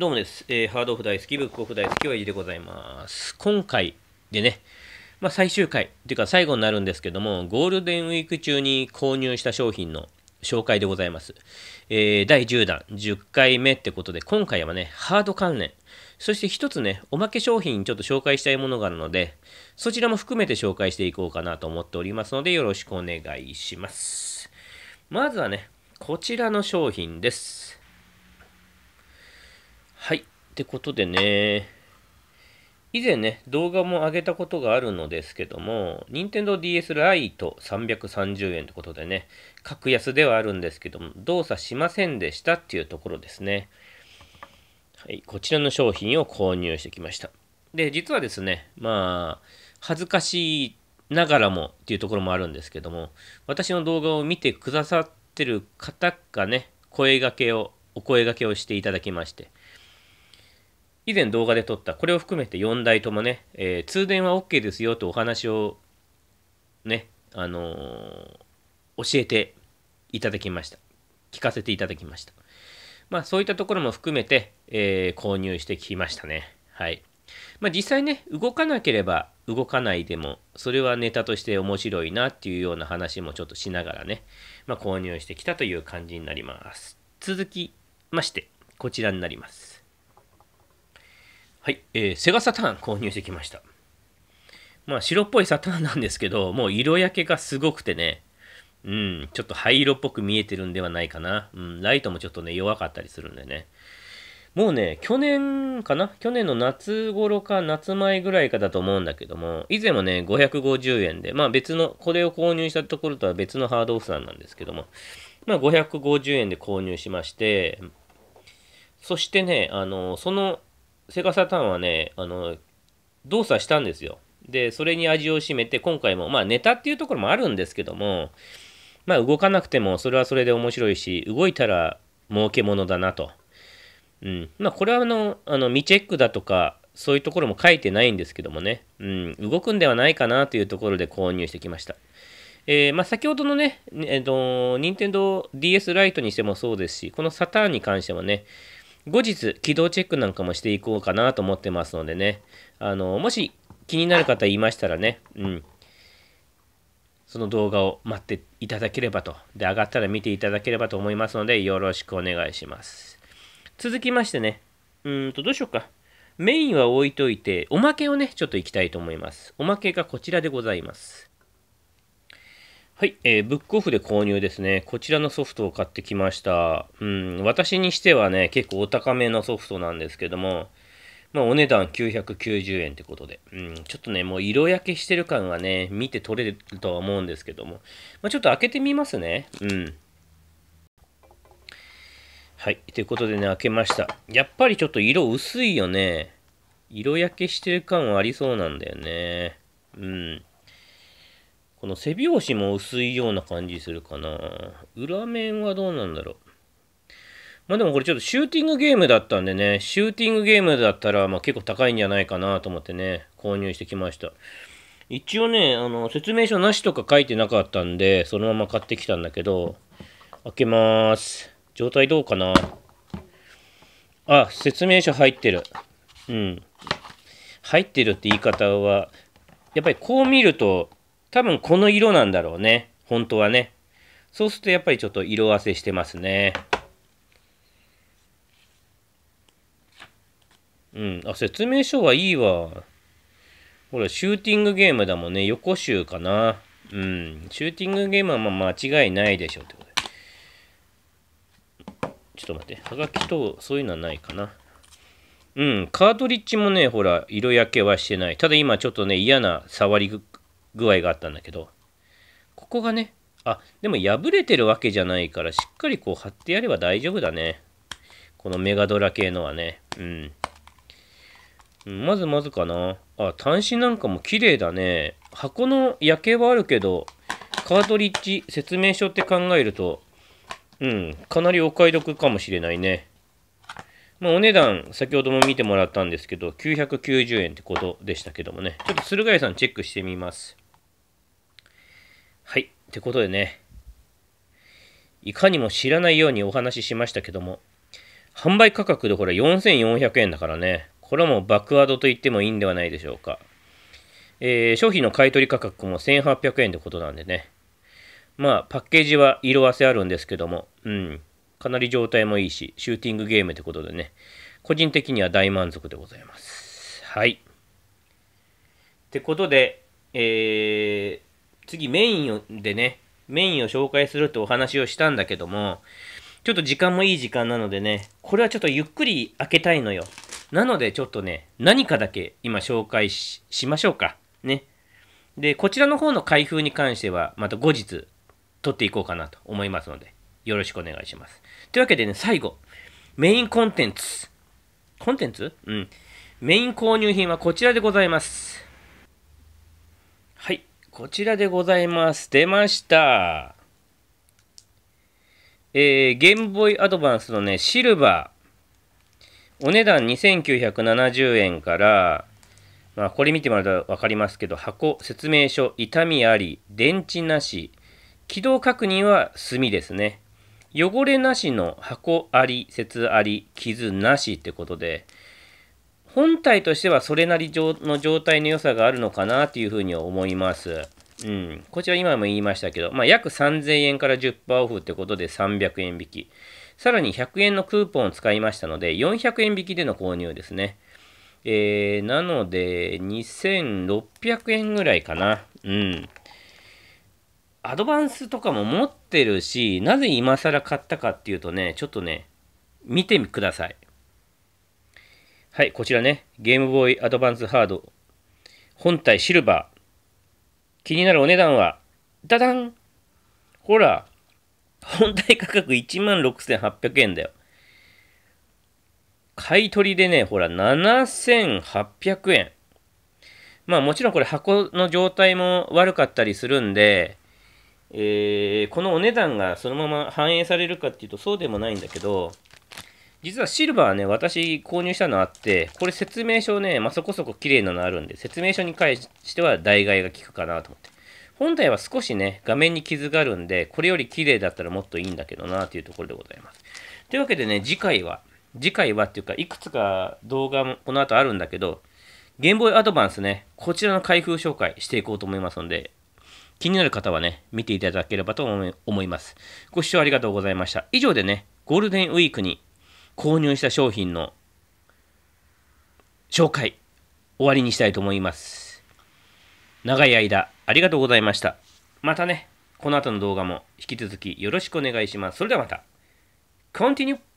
どうもです。えー、ハードオフ大好き、ブックオフ大好き、おいでございます。今回でね、まあ、最終回というか最後になるんですけども、ゴールデンウィーク中に購入した商品の紹介でございます。えー、第10弾、10回目ってことで、今回はね、ハード関連。そして一つね、おまけ商品ちょっと紹介したいものがあるので、そちらも含めて紹介していこうかなと思っておりますので、よろしくお願いします。まずはね、こちらの商品です。はい。ってことでね、以前ね、動画も上げたことがあるのですけども、Nintendo DS Lite 330円ってことでね、格安ではあるんですけども、動作しませんでしたっていうところですね。はい、こちらの商品を購入してきました。で、実はですね、まあ、恥ずかしいながらもっていうところもあるんですけども、私の動画を見てくださってる方がね、声がけを、お声がけをしていただきまして、以前動画で撮ったこれを含めて4台ともね、えー、通電は OK ですよとお話をね、あのー、教えていただきました。聞かせていただきました。まあそういったところも含めて、えー、購入してきましたね。はい。まあ実際ね、動かなければ動かないでも、それはネタとして面白いなっていうような話もちょっとしながらね、まあ購入してきたという感じになります。続きまして、こちらになります。はい、えー、セガサターン購入してきました。まあ、白っぽいサターンなんですけど、もう色焼けがすごくてね、うん、ちょっと灰色っぽく見えてるんではないかな。うん、ライトもちょっとね、弱かったりするんでね。もうね、去年かな去年の夏頃か夏前ぐらいかだと思うんだけども、以前もね、550円で、まあ別の、これを購入したところとは別のハードオフさんなんですけども、まあ550円で購入しまして、そしてね、あの、そのセガサターンはね、あの、動作したんですよ。で、それに味を占めて、今回も、まあネタっていうところもあるんですけども、まあ動かなくてもそれはそれで面白いし、動いたら儲けものだなと。うん。まあこれはあの、あの未チェックだとか、そういうところも書いてないんですけどもね、うん、動くんではないかなというところで購入してきました。えー、まあ、先ほどのね、えーと、Nintendo DS Lite にしてもそうですし、このサターンに関してもね、後日、軌道チェックなんかもしていこうかなと思ってますのでね、あの、もし気になる方いましたらね、うん、その動画を待っていただければと、で、上がったら見ていただければと思いますので、よろしくお願いします。続きましてね、うんと、どうしようか。メインは置いといて、おまけをね、ちょっといきたいと思います。おまけがこちらでございます。はい、えー、ブックオフで購入ですね。こちらのソフトを買ってきました。うん、私にしてはね、結構お高めのソフトなんですけども、まあ、お値段990円ってことで、うん、ちょっとね、もう色焼けしてる感がね、見て取れるとは思うんですけども、まあ、ちょっと開けてみますね。うん。はい、ということでね、開けました。やっぱりちょっと色薄いよね。色焼けしてる感はありそうなんだよね。うん。この背拍子も薄いような感じするかな。裏面はどうなんだろう。まあでもこれちょっとシューティングゲームだったんでね、シューティングゲームだったらまあ結構高いんじゃないかなと思ってね、購入してきました。一応ね、あの、説明書なしとか書いてなかったんで、そのまま買ってきたんだけど、開けまーす。状態どうかなあ、説明書入ってる。うん。入ってるって言い方は、やっぱりこう見ると、多分この色なんだろうね。本当はね。そうするとやっぱりちょっと色あせしてますね。うん。あ、説明書はいいわ。ほら、シューティングゲームだもんね。横集かな。うん。シューティングゲームはまあ間違いないでしょってことで。ちょっと待って。はがきとそういうのはないかな。うん。カートリッジもね、ほら、色焼けはしてない。ただ今ちょっとね、嫌な触り具合があったんだけど、ここがね、あ、でも破れてるわけじゃないから、しっかりこう貼ってやれば大丈夫だね。このメガドラ系のはね。うん。まずまずかな。あ、端子なんかも綺麗だね。箱の夜景はあるけど、カートリッジ説明書って考えると、うん、かなりお買い得かもしれないね。まあ、お値段、先ほども見てもらったんですけど、990円ってことでしたけどもね。ちょっと駿河屋さんチェックしてみます。はい。ってことでね、いかにも知らないようにお話ししましたけども、販売価格でこれ4400円だからね、これもバックアドと言ってもいいんではないでしょうか。えー、商品の買取価格も1800円ってことなんでね、まあパッケージは色あせあるんですけども、うん、かなり状態もいいし、シューティングゲームってことでね、個人的には大満足でございます。はい。ってことで、えー、次メインでね、メインを紹介するってお話をしたんだけども、ちょっと時間もいい時間なのでね、これはちょっとゆっくり開けたいのよ。なのでちょっとね、何かだけ今紹介しましょうか。ね。で、こちらの方の開封に関しては、また後日撮っていこうかなと思いますので、よろしくお願いします。というわけでね、最後、メインコンテンツ。コンテンツうん。メイン購入品はこちらでございます。こちらでございます。出ました。えー、ゲームボーイアドバンスのね、シルバー。お値段2970円から、まあ、これ見てもらうと分かりますけど、箱、説明書、痛みあり、電池なし、起動確認は炭ですね。汚れなしの箱あり、説あり、傷なしってことで、本体としてはそれなりの状態の良さがあるのかなというふうに思います。うん、こちら今も言いましたけど、まあ、約3000円から10%オフってことで300円引き。さらに100円のクーポンを使いましたので、400円引きでの購入ですね。えー、なので、2600円ぐらいかな。うん。アドバンスとかも持ってるし、なぜ今更買ったかっていうとね、ちょっとね、見てください。はい、こちらね、ゲームボーイアドバンスハード、本体シルバー。気になるお値段は、ダダンほら、本体価格16,800円だよ。買い取りでね、ほら、7,800円。まあもちろんこれ箱の状態も悪かったりするんで、えー、このお値段がそのまま反映されるかっていうとそうでもないんだけど、実はシルバーね、私購入したのあって、これ説明書ね、まあ、そこそこ綺麗なのあるんで、説明書に関しては代替が効くかなと思って。本体は少しね、画面に傷があるんで、これより綺麗だったらもっといいんだけどなというところでございます。というわけでね、次回は、次回はっていうか、いくつか動画もこの後あるんだけど、ゲームボーイアドバンスね、こちらの開封紹介していこうと思いますので、気になる方はね、見ていただければと思います。ご視聴ありがとうございました。以上でね、ゴールデンウィークに購入した商品の紹介、終わりにしたいと思います。長い間、ありがとうございました。またね、この後の動画も引き続きよろしくお願いします。それではまた。Continue!